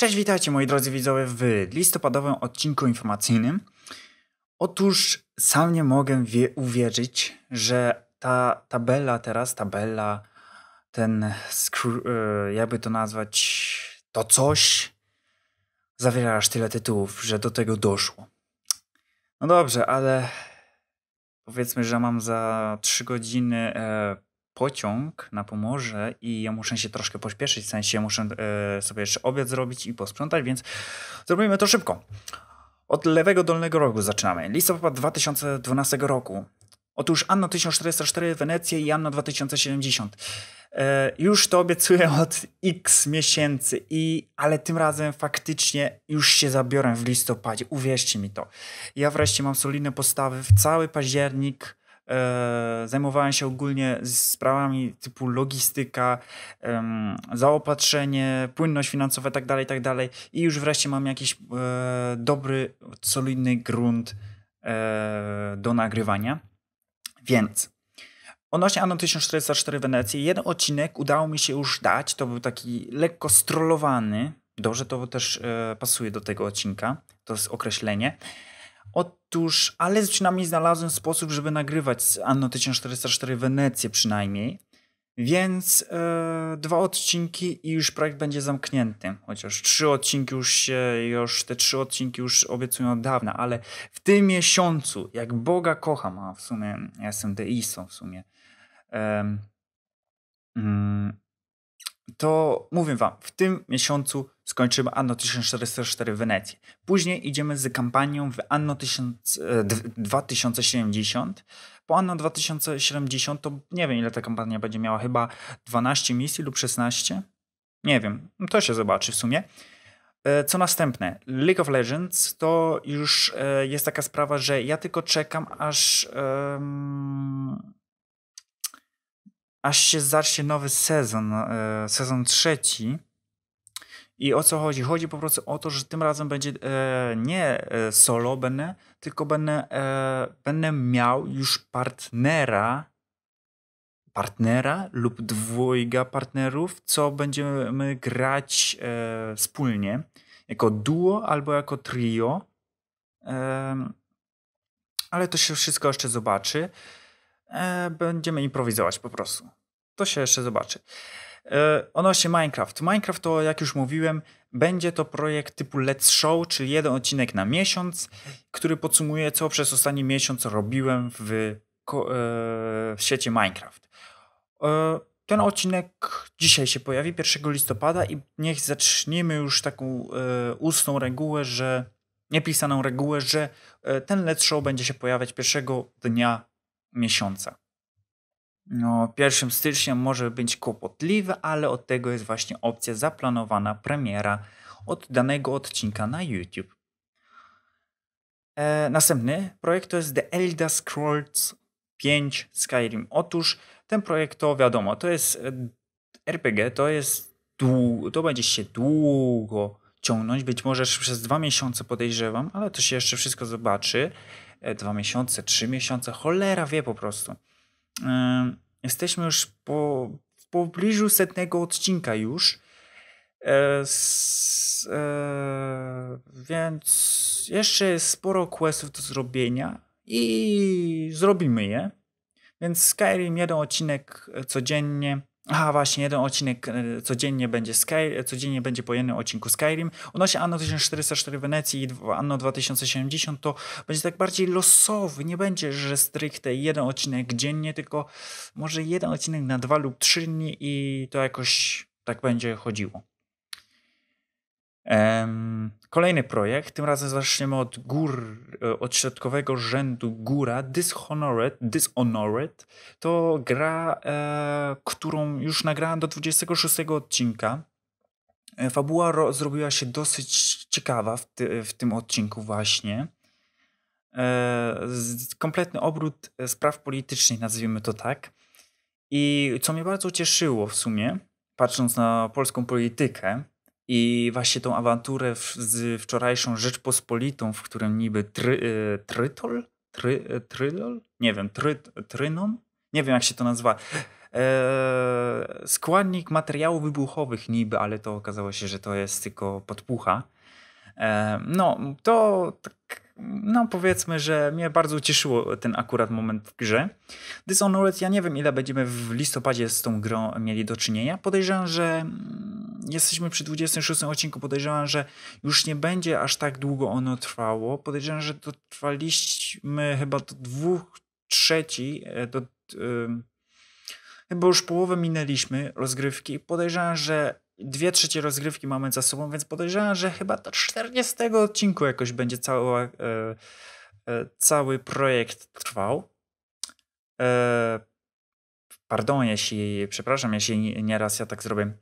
Cześć, witajcie moi drodzy widzowie w listopadowym odcinku informacyjnym. Otóż sam nie mogę uwierzyć, że ta tabela teraz, tabela, ten, e, jakby to nazwać, to coś zawiera aż tyle tytułów, że do tego doszło. No dobrze, ale powiedzmy, że mam za 3 godziny e, pociąg na Pomorze i ja muszę się troszkę pośpieszyć, w sensie muszę e, sobie jeszcze obiad zrobić i posprzątać, więc zrobimy to szybko. Od lewego dolnego rogu zaczynamy. Listopad 2012 roku. Otóż Anno 1404 Wenecja i Anno 2070. E, już to obiecuję od x miesięcy, i, ale tym razem faktycznie już się zabiorę w listopadzie. Uwierzcie mi to. Ja wreszcie mam solidne postawy w cały październik E, zajmowałem się ogólnie sprawami typu logistyka, zaopatrzenie, płynność finansowa itd., tak tak dalej. I już wreszcie mam jakiś e, dobry, solidny grunt e, do nagrywania. Więc Odnośnie Anno 1404 Wenecji, jeden odcinek udało mi się już dać. To był taki lekko strollowany. Dobrze, to też e, pasuje do tego odcinka. To jest określenie. Otóż, ale przynajmniej znalazłem sposób, żeby nagrywać z Anno 1404 Wenecję przynajmniej. Więc e, dwa odcinki i już projekt będzie zamknięty. Chociaż trzy odcinki już się, już te trzy odcinki już obiecują od dawna, ale w tym miesiącu, jak Boga kocham, a w sumie ja jestem deistą w sumie, yy, to mówię Wam, w tym miesiącu skończymy Anno 1404 w Wenecji. Później idziemy z kampanią w Anno 1000, 2070. E, po Anno 2070 to nie wiem ile ta kampania będzie miała, chyba 12 misji lub 16. Nie wiem, to się zobaczy w sumie. E, co następne? League of Legends to już e, jest taka sprawa, że ja tylko czekam aż. Um aż się zacznie nowy sezon, e, sezon trzeci. I o co chodzi? Chodzi po prostu o to, że tym razem będzie e, nie e, solo będę, tylko będę, będę miał już partnera partnera lub dwojga partnerów, co będziemy grać e, wspólnie jako duo albo jako trio. E, ale to się wszystko jeszcze zobaczy. E, będziemy improwizować po prostu. To się jeszcze zobaczy. E, się Minecraft. Minecraft to, jak już mówiłem, będzie to projekt typu Let's Show, czyli jeden odcinek na miesiąc, który podsumuje, co przez ostatni miesiąc robiłem w, e, w sieci Minecraft. E, ten odcinek dzisiaj się pojawi, 1 listopada, i niech zaczniemy już taką ustną regułę, że niepisaną regułę, że ten Let's Show będzie się pojawiać pierwszego dnia miesiąca no, pierwszym stycznia może być kłopotliwy, ale od tego jest właśnie opcja zaplanowana premiera od danego odcinka na YouTube. E, następny projekt to jest The Elder Scrolls 5 Skyrim. Otóż ten projekt to wiadomo, to jest e, RPG, to jest długo, to będzie się długo ciągnąć, być może przez dwa miesiące podejrzewam, ale to się jeszcze wszystko zobaczy. E, dwa miesiące, trzy miesiące, cholera wie po prostu. Jesteśmy już po, w pobliżu setnego odcinka już. E, s, e, więc jeszcze jest sporo questów do zrobienia i zrobimy je. Więc Skyrim jeden odcinek e, codziennie a właśnie, jeden odcinek e, codziennie będzie, Sky, e, codziennie będzie po jednym odcinku Skyrim. U nas Anno 1404 Wenecji i Anno 2070 to będzie tak bardziej losowy. Nie będzie, że stricte jeden odcinek dziennie, tylko może jeden odcinek na dwa lub trzy dni i to jakoś tak będzie chodziło. Kolejny projekt, tym razem zaczniemy od gór, e, od środkowego rzędu góra Dishonored. Dishonored to gra, e, którą już nagrałem do 26 odcinka. E, fabuła ro- zrobiła się dosyć ciekawa w, ty- w tym odcinku właśnie. E, z- kompletny obrót e, spraw politycznych, nazwijmy to tak. I co mnie bardzo cieszyło w sumie, patrząc na polską politykę, i właśnie tą awanturę w, z wczorajszą Rzeczpospolitą, w którym niby try, e, Trytol? Try, e, trylol? Nie wiem, try, Trynon? Nie wiem jak się to nazywa. E, składnik materiałów wybuchowych niby, ale to okazało się, że to jest tylko podpucha. E, no, to tak, no powiedzmy, że mnie bardzo cieszyło ten akurat moment w grze. Dishonored, ja nie wiem ile będziemy w listopadzie z tą grą mieli do czynienia. Podejrzewam, że mm, jesteśmy przy 26 odcinku. Podejrzewam, że już nie będzie aż tak długo ono trwało. Podejrzewam, że dotrwaliśmy chyba do dwóch trzeci, e, do, yy, chyba już połowę minęliśmy rozgrywki. Podejrzewam, że dwie trzecie rozgrywki mamy za sobą, więc podejrzewam, że chyba do 40 odcinku jakoś będzie cała, yy, yy, cały projekt trwał. Pardon, jeśli, przepraszam, jeśli nieraz ja tak zrobię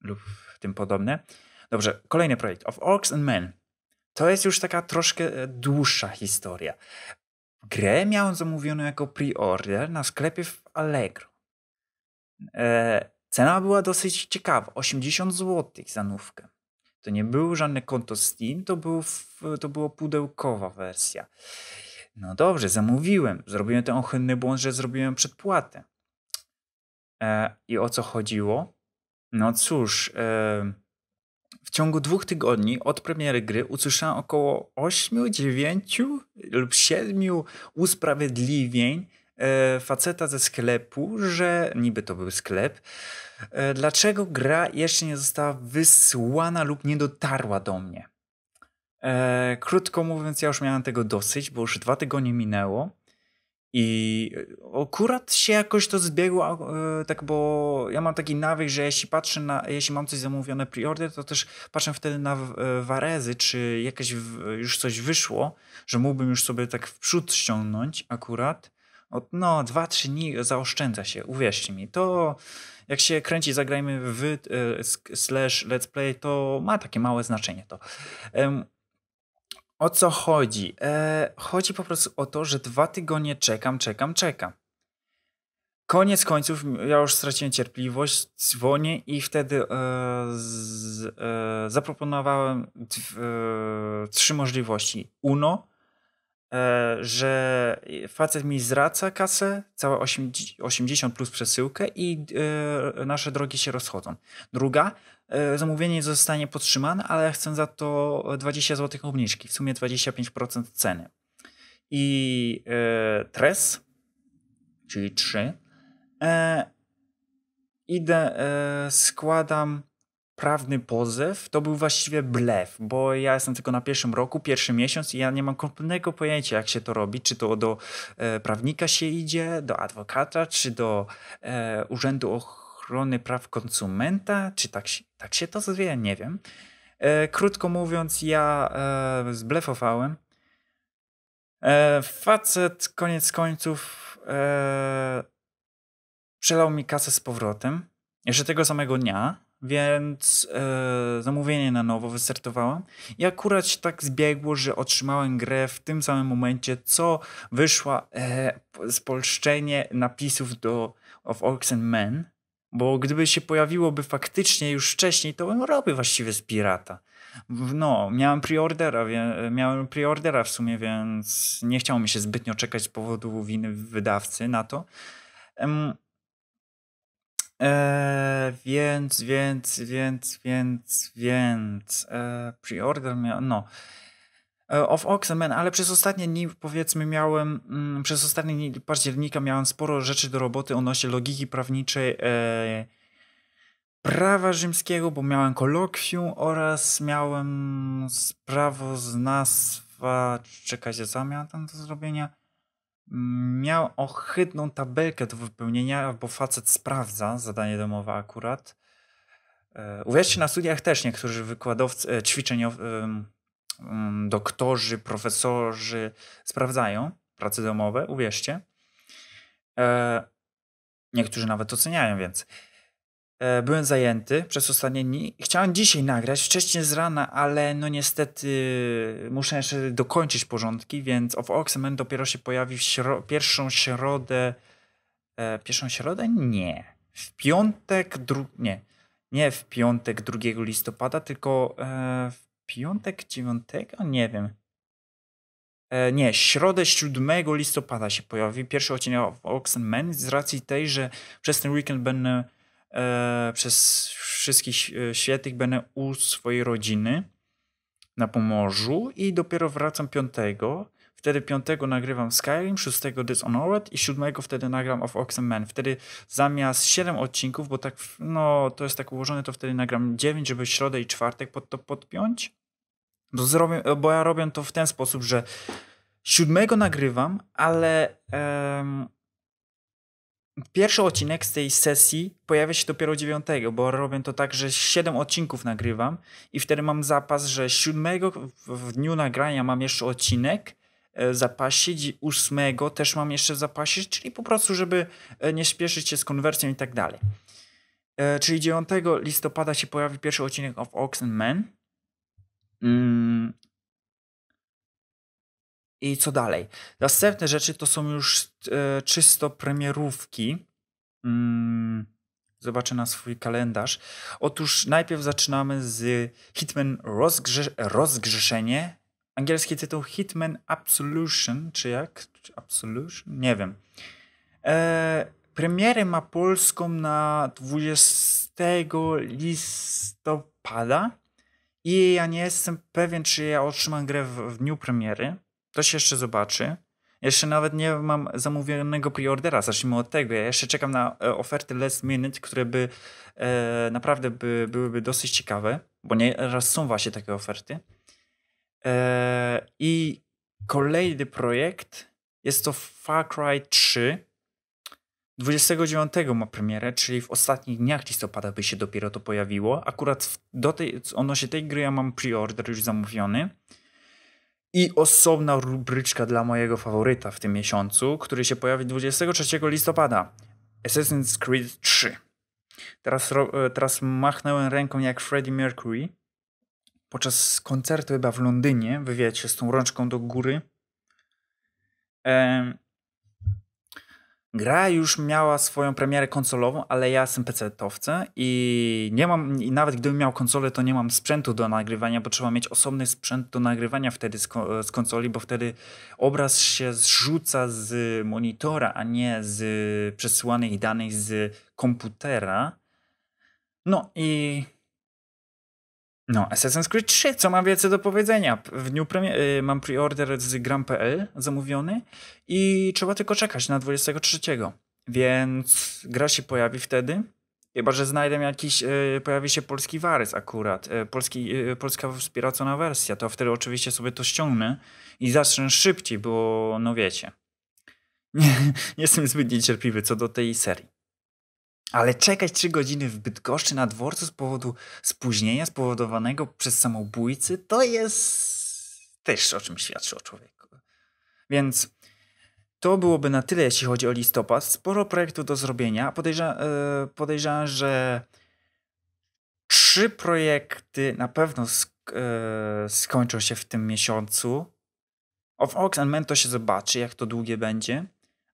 lub tym podobne. Dobrze, kolejny projekt. Of Orcs and Men. To jest już taka troszkę e, dłuższa historia. Grę miałem zamówioną jako pre-order na sklepie w Allegro. E, cena była dosyć ciekawa, 80 zł za nówkę. To nie było żadne konto Steam, to, był w, to była pudełkowa wersja. No dobrze, zamówiłem. Zrobiłem ten ohydny błąd, że zrobiłem przedpłatę. E, I o co chodziło? No cóż, e, w ciągu dwóch tygodni od premiery gry usłyszałem około 8, 9 lub 7 usprawiedliwień e, faceta ze sklepu, że niby to był sklep, e, dlaczego gra jeszcze nie została wysłana lub nie dotarła do mnie. Krótko mówiąc, ja już miałem tego dosyć, bo już dwa tygodnie minęło i e, akurat się jakoś to zbiegło, e, tak, bo ja mam taki nawyk, że jeśli patrzę na, jeśli mam coś zamówione pre-order, to też patrzę wtedy na e, warezy, czy jakieś już coś wyszło, że mógłbym już sobie tak w przód ściągnąć akurat. Od, no, dwa trzy dni zaoszczędza się, uwierzcie mi. To jak się kręci, zagrajmy w slash let's play, to ma takie małe znaczenie to. O co chodzi? Eee, chodzi po prostu o to, że dwa tygodnie czekam, czekam, czekam. Koniec końców, ja już straciłem cierpliwość, dzwonię i wtedy e, z, e, zaproponowałem d, e, trzy możliwości. Uno, E, że facet mi zwraca kasę, całe 80 plus przesyłkę i e, nasze drogi się rozchodzą. Druga, e, zamówienie zostanie podtrzymane, ale chcę za to 20 zł obniżki, w sumie 25% ceny. I tres, czyli 3, idę, składam prawny pozew to był właściwie blef, bo ja jestem tylko na pierwszym roku, pierwszy miesiąc i ja nie mam kompletnego pojęcia, jak się to robi, czy to do e, prawnika się idzie, do adwokata, czy do e, Urzędu Ochrony Praw Konsumenta, czy tak, tak się to zwie, nie wiem. E, krótko mówiąc, ja e, zblefowałem. E, facet koniec końców e, przelał mi kasę z powrotem, jeszcze tego samego dnia, więc e, zamówienie na nowo wystartowałem i akurat się tak zbiegło, że otrzymałem grę w tym samym momencie, co wyszła e, spolszczenie napisów do Of Orcs and Men, bo gdyby się pojawiłoby faktycznie już wcześniej, to bym robił właściwie z pirata. No, miałem preordera, miałem preordera w sumie, więc nie chciało mi się zbytnio czekać z powodu winy wydawcy na to. Eee, więc, więc, więc, więc, więc. Eee, order miał. No. Eee, of Oxenman, ale przez ostatnie dni, powiedzmy, miałem. Mm, przez ostatnie dni października miałem sporo rzeczy do roboty odnośnie logiki prawniczej. Eee, prawa rzymskiego, bo miałem kolokwium oraz miałem sprawoznawstwa. Czekajcie, co miałem tam do zrobienia? miał ohydną tabelkę do wypełnienia, bo facet sprawdza zadanie domowe akurat. E, uwierzcie, na studiach też niektórzy wykładowcy, e, ćwiczeniowcy, e, doktorzy, profesorzy sprawdzają prace domowe, uwierzcie. Niektórzy nawet oceniają, więc E, byłem zajęty przez ostatnie dni. Chciałem dzisiaj nagrać, wcześniej z rana, ale no niestety muszę jeszcze dokończyć porządki, więc Of Oxman dopiero się pojawi w śro pierwszą środę. E, pierwszą środę? Nie. W piątek, dru nie. Nie w piątek 2 listopada, tylko e, w piątek 9? Nie wiem. E, nie, środę 7 listopada się pojawi pierwszy odcinek of Oxen z racji tej, że przez ten weekend będę e, przez wszystkich e, świętych będę u swojej rodziny na Pomorzu i dopiero wracam 5. Wtedy 5 nagrywam Skyrim, 6 Dishonored i 7 wtedy nagram Of Oxen Man. Wtedy zamiast 7 odcinków, bo tak, no to jest tak ułożone, to wtedy nagram 9, żeby środę i czwartek pod to podpiąć. Bo, zrobię, bo ja robię to w ten sposób, że 7 nagrywam, ale em, Pierwszy odcinek z tej sesji pojawia się dopiero 9, bo robię to tak, że 7 odcinków nagrywam i wtedy mam zapas, że 7 w dniu nagrania mam jeszcze odcinek siedzi e, 8 też mam jeszcze zapas, czyli po prostu, żeby e, nie śpieszyć się z konwersją i tak dalej. E, czyli 9 listopada się pojawi pierwszy odcinek of Oxen Man. Mm, i co dalej. Następne rzeczy to są już e, czysto premierówki. Mm, zobaczę na swój kalendarz. Otóż najpierw zaczynamy z Hitman rozgrze Rozgrzeszenie. Angielski tytuł Hitman Absolution, czy jak? Absolution? Nie wiem. E, premierę ma polską na 20 listopada i ja nie jestem pewien, czy ja otrzymam grę w, w dniu premiery. To się jeszcze zobaczy. Jeszcze nawet nie mam zamówionego preordera, zacznijmy od tego. Ja jeszcze czekam na e, oferty last minute, które by e, naprawdę by, byłyby dosyć ciekawe, bo nie raz są właśnie takie oferty. E, I kolejny projekt jest to Far Cry 3. 29 ma premierę, czyli w ostatnich dniach listopada by się dopiero to pojawiło. Akurat do tej, odnośnie tej gry ja mam preorder już zamówiony i osobna rubryczka dla mojego faworyta w tym miesiącu, który się pojawi 23 listopada. Assassin's Creed 3. Teraz, e, teraz machnąłem ręką jak Freddie Mercury podczas koncertu chyba w Londynie, się z tą rączką do góry. Gra już miała swoją premierę konsolową, ale ja jestem PC-towcem i nie mam, i nawet gdybym miał konsolę, to nie mam sprzętu do nagrywania, bo trzeba mieć osobny sprzęt do nagrywania wtedy z, z konsoli, bo wtedy obraz się zrzuca z monitora, a nie z przesyłanych danych z komputera. No i no, Assassin's Creed 3, co mam więcej do powiedzenia? W dniu premier- y, mam preorder z gram.pl zamówiony i trzeba tylko czekać na 23. Więc gra się pojawi wtedy. Chyba, że znajdę jakiś, y, pojawi się polski warys akurat, y, polski, polska wspieracona wersja, to wtedy oczywiście sobie to ściągnę i zacznę szybciej, bo no wiecie. Nie, nie jestem zbyt niecierpliwy co do tej serii. Ale czekać trzy godziny w Bydgoszczy na dworcu z powodu spóźnienia spowodowanego przez samobójcy to jest też o czym świadczy o człowieku. Więc to byłoby na tyle, jeśli chodzi o listopad. Sporo projektów do zrobienia. Podejrza, yy, podejrzewam, że trzy projekty na pewno sk- yy, skończą się w tym miesiącu. Of Ox and Men to się zobaczy, jak to długie będzie.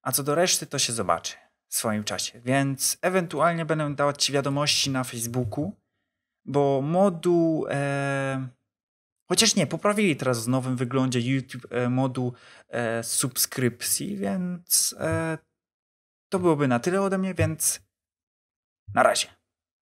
A co do reszty, to się zobaczy w swoim czasie, więc ewentualnie będę dawać Ci wiadomości na Facebooku, bo moduł. E, chociaż nie, poprawili teraz w nowym wyglądzie YouTube e, moduł e, subskrypcji, więc e, to byłoby na tyle ode mnie, więc na razie.